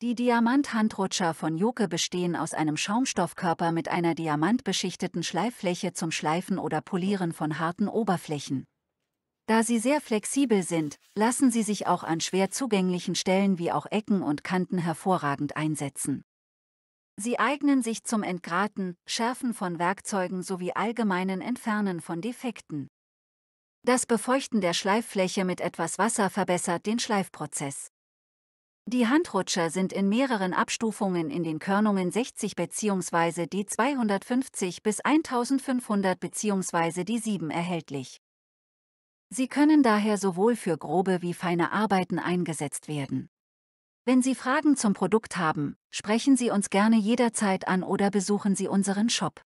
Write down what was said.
Die Diamanthandrutscher von Joke bestehen aus einem Schaumstoffkörper mit einer diamantbeschichteten Schleiffläche zum Schleifen oder Polieren von harten Oberflächen. Da sie sehr flexibel sind, lassen sie sich auch an schwer zugänglichen Stellen wie auch Ecken und Kanten hervorragend einsetzen. Sie eignen sich zum Entgraten, Schärfen von Werkzeugen sowie allgemeinen Entfernen von Defekten. Das Befeuchten der Schleiffläche mit etwas Wasser verbessert den Schleifprozess. Die Handrutscher sind in mehreren Abstufungen in den Körnungen 60 bzw. die 250 bis 1500 bzw. die 7 erhältlich. Sie können daher sowohl für grobe wie feine Arbeiten eingesetzt werden. Wenn Sie Fragen zum Produkt haben, sprechen Sie uns gerne jederzeit an oder besuchen Sie unseren Shop.